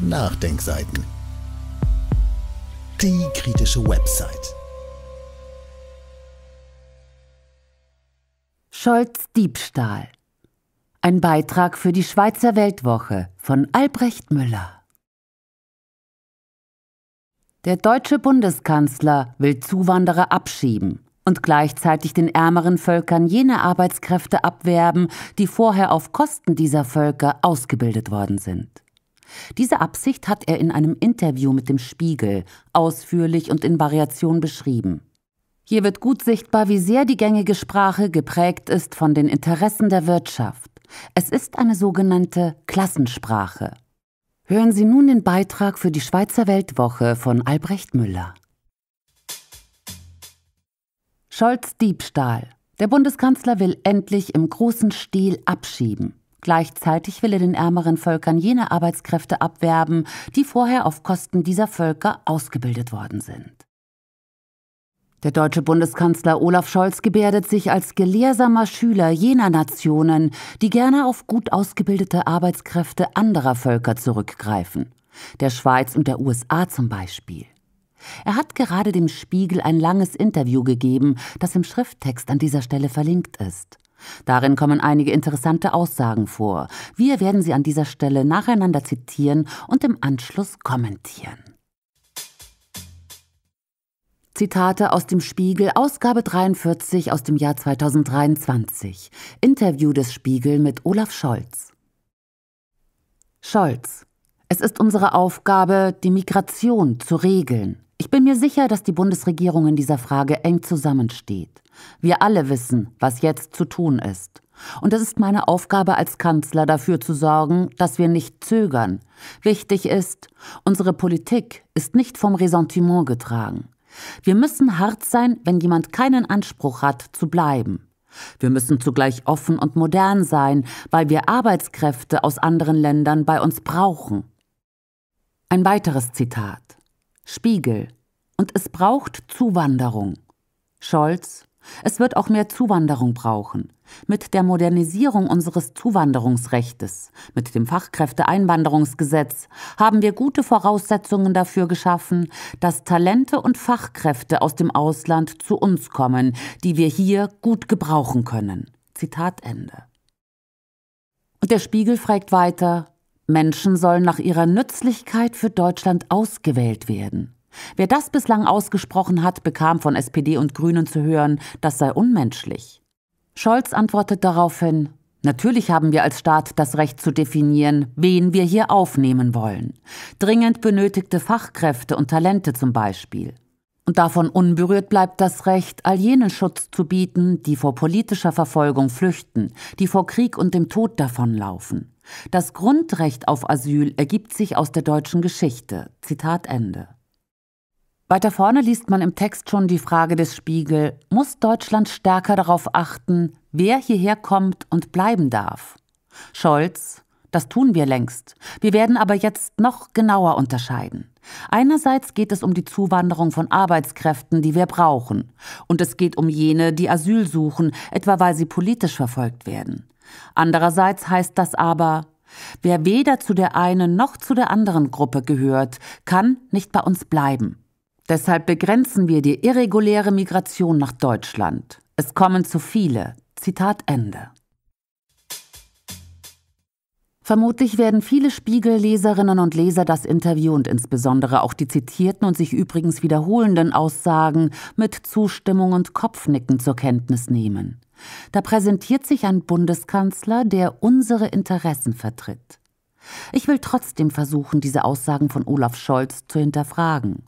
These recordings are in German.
Nachdenkseiten. Die kritische Website. Scholz Diebstahl. Ein Beitrag für die Schweizer Weltwoche von Albrecht Müller. Der deutsche Bundeskanzler will Zuwanderer abschieben und gleichzeitig den ärmeren Völkern jene Arbeitskräfte abwerben, die vorher auf Kosten dieser Völker ausgebildet worden sind. Diese Absicht hat er in einem Interview mit dem Spiegel ausführlich und in Variation beschrieben. Hier wird gut sichtbar, wie sehr die gängige Sprache geprägt ist von den Interessen der Wirtschaft. Es ist eine sogenannte Klassensprache. Hören Sie nun den Beitrag für die Schweizer Weltwoche von Albrecht Müller. Scholz Diebstahl. Der Bundeskanzler will endlich im großen Stil abschieben. Gleichzeitig will er den ärmeren Völkern jene Arbeitskräfte abwerben, die vorher auf Kosten dieser Völker ausgebildet worden sind. Der deutsche Bundeskanzler Olaf Scholz gebärdet sich als gelehrsamer Schüler jener Nationen, die gerne auf gut ausgebildete Arbeitskräfte anderer Völker zurückgreifen, der Schweiz und der USA zum Beispiel. Er hat gerade dem Spiegel ein langes Interview gegeben, das im Schrifttext an dieser Stelle verlinkt ist. Darin kommen einige interessante Aussagen vor. Wir werden sie an dieser Stelle nacheinander zitieren und im Anschluss kommentieren. Zitate aus dem Spiegel, Ausgabe 43 aus dem Jahr 2023. Interview des Spiegel mit Olaf Scholz. Scholz. Es ist unsere Aufgabe, die Migration zu regeln. Ich bin mir sicher, dass die Bundesregierung in dieser Frage eng zusammensteht. Wir alle wissen, was jetzt zu tun ist. Und es ist meine Aufgabe als Kanzler dafür zu sorgen, dass wir nicht zögern. Wichtig ist, unsere Politik ist nicht vom Ressentiment getragen. Wir müssen hart sein, wenn jemand keinen Anspruch hat, zu bleiben. Wir müssen zugleich offen und modern sein, weil wir Arbeitskräfte aus anderen Ländern bei uns brauchen. Ein weiteres Zitat. Spiegel. Und es braucht Zuwanderung. Scholz, es wird auch mehr Zuwanderung brauchen. Mit der Modernisierung unseres Zuwanderungsrechtes, mit dem Fachkräfteeinwanderungsgesetz haben wir gute Voraussetzungen dafür geschaffen, dass Talente und Fachkräfte aus dem Ausland zu uns kommen, die wir hier gut gebrauchen können. Zitat Ende. Und der Spiegel fragt weiter, Menschen sollen nach ihrer Nützlichkeit für Deutschland ausgewählt werden. Wer das bislang ausgesprochen hat, bekam von SPD und Grünen zu hören, das sei unmenschlich. Scholz antwortet daraufhin, Natürlich haben wir als Staat das Recht zu definieren, wen wir hier aufnehmen wollen. Dringend benötigte Fachkräfte und Talente zum Beispiel. Und davon unberührt bleibt das Recht, all jenen Schutz zu bieten, die vor politischer Verfolgung flüchten, die vor Krieg und dem Tod davonlaufen. Das Grundrecht auf Asyl ergibt sich aus der deutschen Geschichte. Zitat Ende. Weiter vorne liest man im Text schon die Frage des Spiegel, muss Deutschland stärker darauf achten, wer hierher kommt und bleiben darf? Scholz, das tun wir längst. Wir werden aber jetzt noch genauer unterscheiden. Einerseits geht es um die Zuwanderung von Arbeitskräften, die wir brauchen. Und es geht um jene, die Asyl suchen, etwa weil sie politisch verfolgt werden. Andererseits heißt das aber, wer weder zu der einen noch zu der anderen Gruppe gehört, kann nicht bei uns bleiben. Deshalb begrenzen wir die irreguläre Migration nach Deutschland. Es kommen zu viele. Zitat Ende. Vermutlich werden viele Spiegel-Leserinnen und Leser das Interview und insbesondere auch die zitierten und sich übrigens wiederholenden Aussagen mit Zustimmung und Kopfnicken zur Kenntnis nehmen. Da präsentiert sich ein Bundeskanzler, der unsere Interessen vertritt. Ich will trotzdem versuchen, diese Aussagen von Olaf Scholz zu hinterfragen.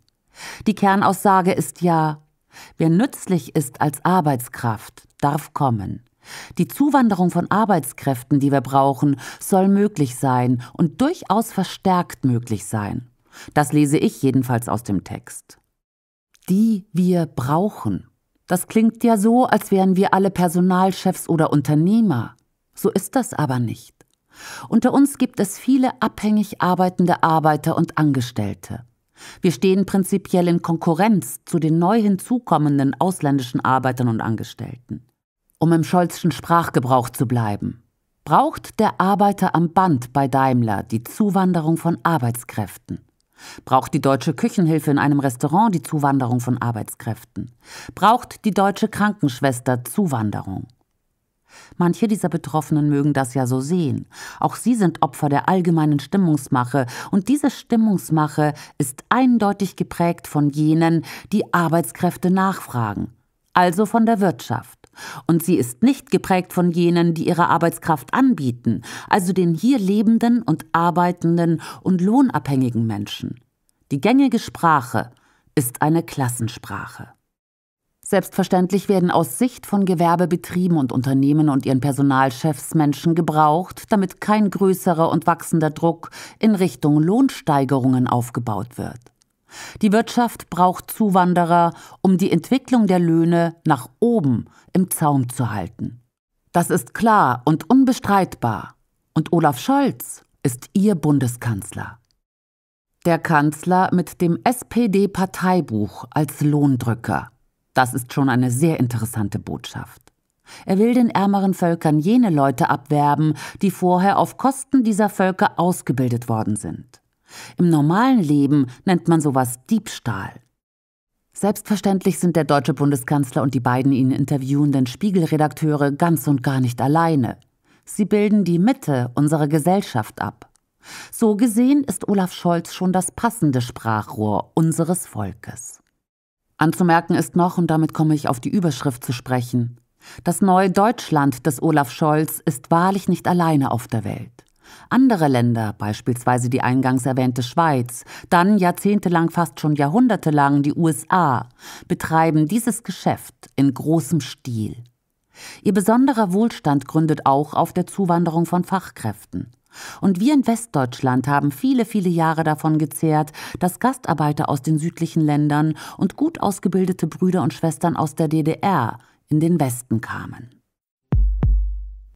Die Kernaussage ist ja, wer nützlich ist als Arbeitskraft, darf kommen. Die Zuwanderung von Arbeitskräften, die wir brauchen, soll möglich sein und durchaus verstärkt möglich sein. Das lese ich jedenfalls aus dem Text. Die wir brauchen. Das klingt ja so, als wären wir alle Personalchefs oder Unternehmer. So ist das aber nicht. Unter uns gibt es viele abhängig arbeitende Arbeiter und Angestellte. Wir stehen prinzipiell in Konkurrenz zu den neu hinzukommenden ausländischen Arbeitern und Angestellten. Um im Scholzschen Sprachgebrauch zu bleiben, braucht der Arbeiter am Band bei Daimler die Zuwanderung von Arbeitskräften. Braucht die deutsche Küchenhilfe in einem Restaurant die Zuwanderung von Arbeitskräften? Braucht die deutsche Krankenschwester Zuwanderung? Manche dieser Betroffenen mögen das ja so sehen. Auch sie sind Opfer der allgemeinen Stimmungsmache, und diese Stimmungsmache ist eindeutig geprägt von jenen, die Arbeitskräfte nachfragen, also von der Wirtschaft. Und sie ist nicht geprägt von jenen, die ihre Arbeitskraft anbieten, also den hier lebenden und arbeitenden und lohnabhängigen Menschen. Die gängige Sprache ist eine Klassensprache. Selbstverständlich werden aus Sicht von Gewerbebetrieben und Unternehmen und ihren Personalchefs Menschen gebraucht, damit kein größerer und wachsender Druck in Richtung Lohnsteigerungen aufgebaut wird. Die Wirtschaft braucht Zuwanderer, um die Entwicklung der Löhne nach oben im Zaum zu halten. Das ist klar und unbestreitbar. Und Olaf Scholz ist ihr Bundeskanzler. Der Kanzler mit dem SPD-Parteibuch als Lohndrücker. Das ist schon eine sehr interessante Botschaft. Er will den ärmeren Völkern jene Leute abwerben, die vorher auf Kosten dieser Völker ausgebildet worden sind. Im normalen Leben nennt man sowas Diebstahl. Selbstverständlich sind der deutsche Bundeskanzler und die beiden ihn interviewenden Spiegelredakteure ganz und gar nicht alleine. Sie bilden die Mitte unserer Gesellschaft ab. So gesehen ist Olaf Scholz schon das passende Sprachrohr unseres Volkes. Anzumerken ist noch, und damit komme ich auf die Überschrift zu sprechen, das neue Deutschland des Olaf Scholz ist wahrlich nicht alleine auf der Welt. Andere Länder, beispielsweise die eingangs erwähnte Schweiz, dann jahrzehntelang, fast schon jahrhundertelang die USA, betreiben dieses Geschäft in großem Stil. Ihr besonderer Wohlstand gründet auch auf der Zuwanderung von Fachkräften. Und wir in Westdeutschland haben viele, viele Jahre davon gezehrt, dass Gastarbeiter aus den südlichen Ländern und gut ausgebildete Brüder und Schwestern aus der DDR in den Westen kamen.